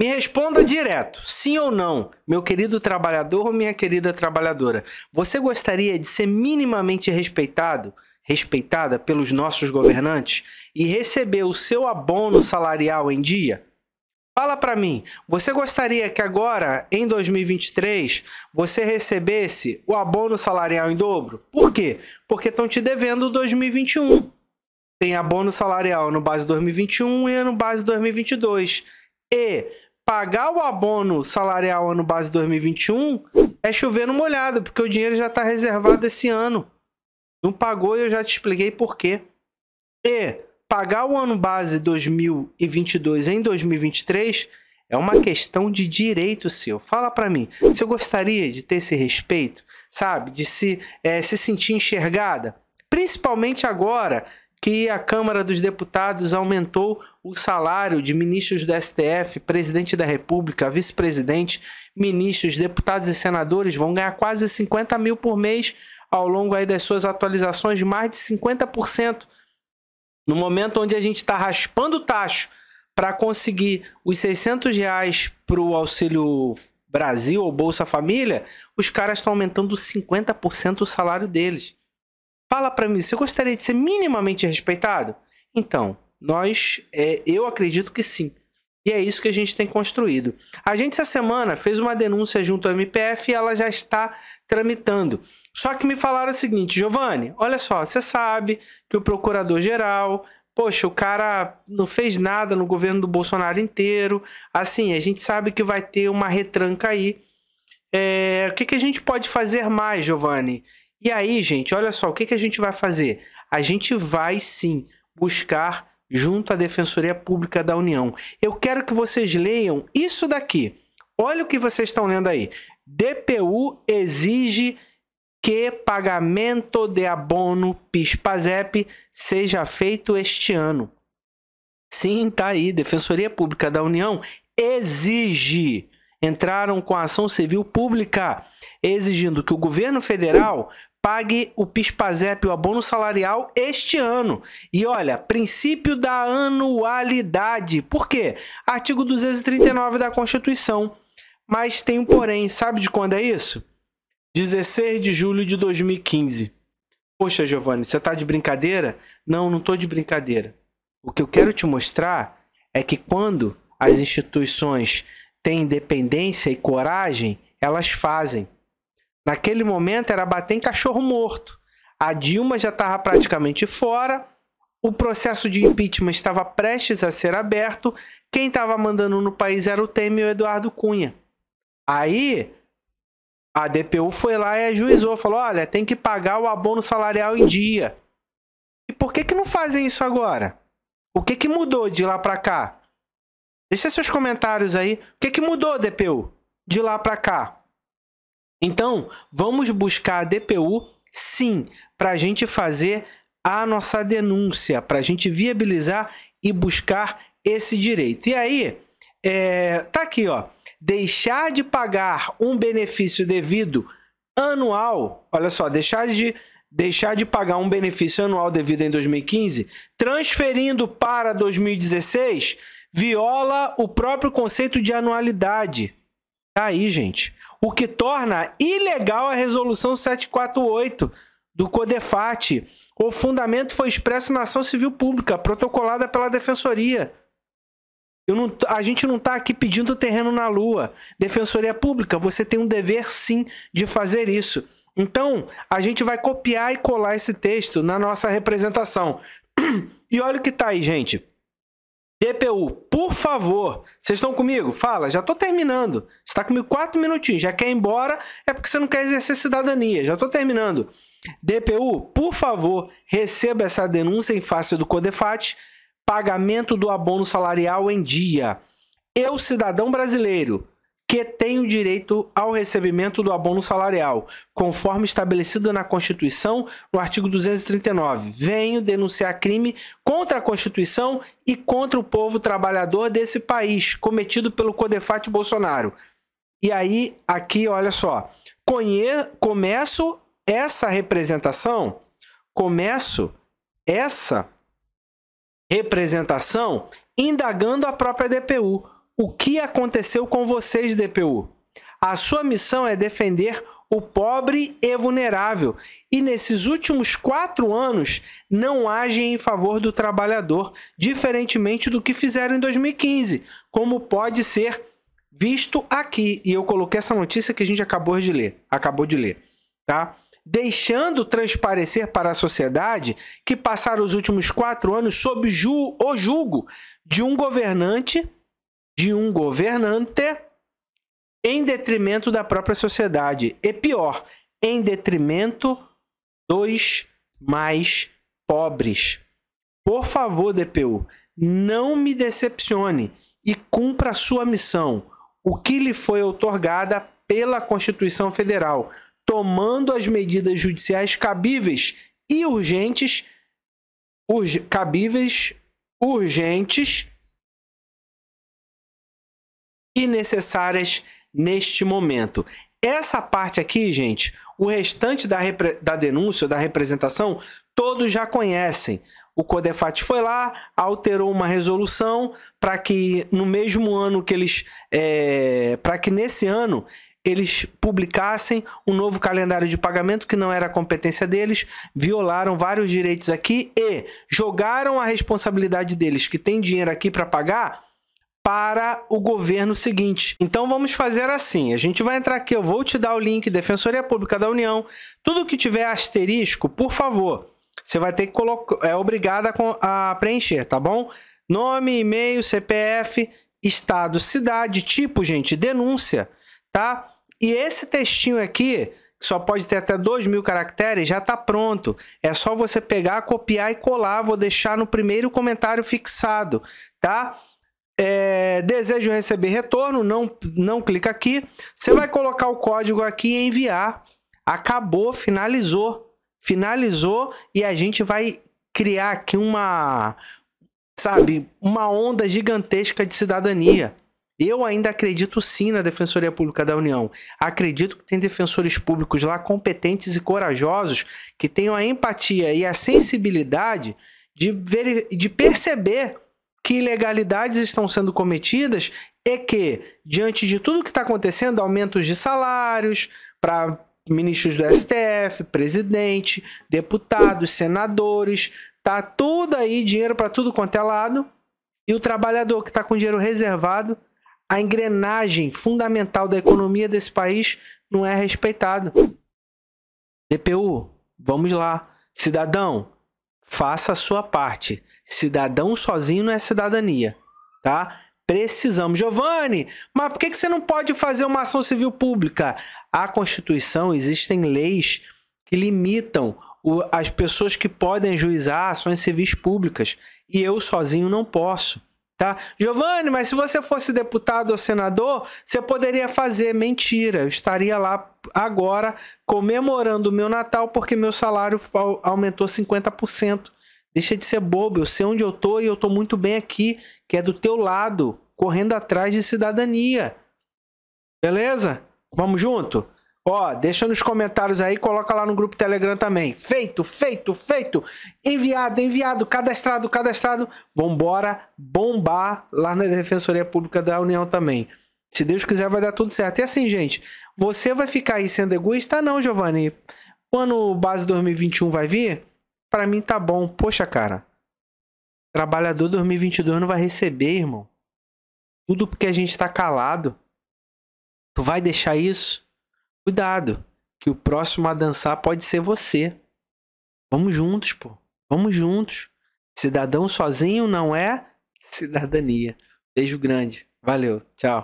Me responda direto, sim ou não, meu querido trabalhador ou minha querida trabalhadora. Você gostaria de ser minimamente respeitado, respeitada pelos nossos governantes e receber o seu abono salarial em dia? Fala para mim, você gostaria que agora, em 2023, você recebesse o abono salarial em dobro? Por quê? Porque estão te devendo 2021. Tem abono salarial no base 2021 e no base 2022. E pagar o abono salarial ano base 2021 é chover no molhado, porque o dinheiro já está reservado esse ano. Não pagou e eu já te expliquei por quê. E pagar o ano base 2022 em 2023 é uma questão de direito seu. Fala para mim, se eu gostaria de ter esse respeito, sabe? De se, é, se sentir enxergada? Principalmente agora que a Câmara dos Deputados aumentou o salário de ministros do STF, presidente da República, vice-presidente, ministros, deputados e senadores vão ganhar quase 50 mil por mês ao longo aí das suas atualizações, mais de 50%. No momento onde a gente está raspando o tacho para conseguir os 600 reais para o Auxílio Brasil ou Bolsa Família, os caras estão aumentando 50% o salário deles. Fala para mim, você gostaria de ser minimamente respeitado? Então, nós, é, eu acredito que sim. E é isso que a gente tem construído. A gente, essa semana, fez uma denúncia junto ao MPF e ela já está tramitando. Só que me falaram o seguinte, Giovanni, olha só, você sabe que o procurador-geral, poxa, o cara não fez nada no governo do Bolsonaro inteiro. Assim, a gente sabe que vai ter uma retranca aí. É, o que, que a gente pode fazer mais, Giovanni? E aí, gente, olha só, o que, que a gente vai fazer? A gente vai sim buscar junto à Defensoria Pública da União. Eu quero que vocês leiam isso daqui. Olha o que vocês estão lendo aí. DPU exige que pagamento de abono PIS/PASEP seja feito este ano. Sim, tá aí. Defensoria Pública da União exige entraram com a ação civil pública exigindo que o governo federal pague o PISPAZEP, o abono salarial, este ano. E olha, princípio da anualidade. Por quê? Artigo 239 da Constituição. Mas tem um porém, sabe de quando é isso? 16 de julho de 2015. Poxa, Giovanni, você está de brincadeira? Não, não estou de brincadeira. O que eu quero te mostrar é que quando as instituições têm independência e coragem, elas fazem. Naquele momento era bater em cachorro morto. A Dilma já estava praticamente fora, o processo de impeachment estava prestes a ser aberto, quem estava mandando no país era o Temer e o Eduardo Cunha. Aí a DPU foi lá e ajuizou, falou: olha, tem que pagar o abono salarial em dia. E por que, que não fazem isso agora? O que, que mudou de lá para cá? Deixa seus comentários aí. O que, que mudou, DPU, de lá para cá? Então, vamos buscar a DPU, sim, para a gente fazer a nossa denúncia, para a gente viabilizar e buscar esse direito. E aí, é, tá aqui, ó, deixar de pagar um benefício devido anual, olha só, deixar de deixar de pagar um benefício anual devido em 2015, transferindo para 2016, viola o próprio conceito de anualidade. Tá aí, gente o que torna ilegal a resolução 748 do CODEFAT. O fundamento foi expresso na ação civil pública, protocolada pela Defensoria. Não, a gente não está aqui pedindo terreno na Lua. Defensoria Pública, você tem um dever sim de fazer isso. Então, a gente vai copiar e colar esse texto na nossa representação. E olha o que está aí, gente. DPU, por favor, vocês estão comigo? Fala, já tô terminando. Você tá comigo quatro minutinhos, já quer ir embora, é porque você não quer exercer cidadania. Já tô terminando. DPU, por favor, receba essa denúncia em face do Codefat, pagamento do abono salarial em dia. Eu, cidadão brasileiro, que tem o direito ao recebimento do abono salarial, conforme estabelecido na Constituição, no artigo 239. Venho denunciar crime contra a Constituição e contra o povo trabalhador desse país, cometido pelo Codefat Bolsonaro. E aí, aqui, olha só. Conhe... Começo essa representação, começo essa representação indagando a própria DPU o que aconteceu com vocês, DPU. A sua missão é defender o pobre e vulnerável, e nesses últimos quatro anos não agem em favor do trabalhador, diferentemente do que fizeram em 2015, como pode ser visto aqui. E eu coloquei essa notícia que a gente acabou de ler, acabou de ler, tá? Deixando transparecer para a sociedade que passaram os últimos quatro anos sob ju o julgo de um governante de um governante em detrimento da própria sociedade. E pior, em detrimento dos mais pobres. Por favor, DPU, não me decepcione e cumpra sua missão, o que lhe foi outorgada pela Constituição Federal, tomando as medidas judiciais cabíveis e urgentes, urg cabíveis, urgentes e necessárias neste momento. Essa parte aqui, gente, o restante da, da denúncia, da representação, todos já conhecem. O Codefat foi lá, alterou uma resolução para que no mesmo ano que eles. É, para que nesse ano eles publicassem um novo calendário de pagamento que não era competência deles, violaram vários direitos aqui e jogaram a responsabilidade deles, que tem dinheiro aqui para pagar, para o governo seguinte. Então vamos fazer assim: a gente vai entrar aqui, eu vou te dar o link Defensoria Pública da União. Tudo que tiver asterisco, por favor, você vai ter que colocar, é obrigada a preencher, tá bom? Nome, e-mail, CPF, estado, cidade, tipo, gente, denúncia, tá? E esse textinho aqui, que só pode ter até 2 mil caracteres, já está pronto. É só você pegar, copiar e colar. Vou deixar no primeiro comentário fixado, tá? É, desejo receber retorno, não, não clica aqui. Você vai colocar o código aqui e enviar. Acabou, finalizou. Finalizou e a gente vai criar aqui uma, sabe, uma onda gigantesca de cidadania. Eu ainda acredito sim na Defensoria Pública da União. Acredito que tem defensores públicos lá competentes e corajosos que tenham a empatia e a sensibilidade de, ver, de perceber que ilegalidades estão sendo cometidas e que, diante de tudo que está acontecendo, aumentos de salários para ministros do STF, presidente, deputados, senadores, tá tudo aí, dinheiro para tudo quanto é lado, e o trabalhador que está com dinheiro reservado, a engrenagem fundamental da economia desse país não é respeitada. DPU, vamos lá. Cidadão, faça a sua parte. Cidadão sozinho não é cidadania, tá? Precisamos. Giovanni, mas por que, você não pode fazer uma ação civil pública? A Constituição, existem leis que limitam as pessoas que podem juizar ações civis públicas. E eu sozinho não posso. Tá? Giovanni, mas se você fosse deputado ou senador, você poderia fazer. Mentira, eu estaria lá agora comemorando o meu Natal porque meu salário aumentou 50%. Deixa de ser bobo, eu sei onde eu tô e eu tô muito bem aqui, que é do teu lado, correndo atrás de cidadania. Beleza? Vamos junto? Ó, deixa nos comentários aí, coloca lá no grupo Telegram também. Feito, feito, feito. Enviado, enviado, cadastrado, cadastrado. Vambora bombar lá na Defensoria Pública da União também. Se Deus quiser, vai dar tudo certo. E assim, gente, você vai ficar aí sendo egoísta? Não, Giovanni. O base 2021 vai vir? para mim tá bom. Poxa, cara, trabalhador 2022 não vai receber, irmão. Tudo porque a gente está calado. Tu vai deixar isso? Cuidado, que o próximo a dançar pode ser você. Vamos juntos, pô. Vamos juntos. Cidadão sozinho não é cidadania. Beijo grande. Valeu. Tchau.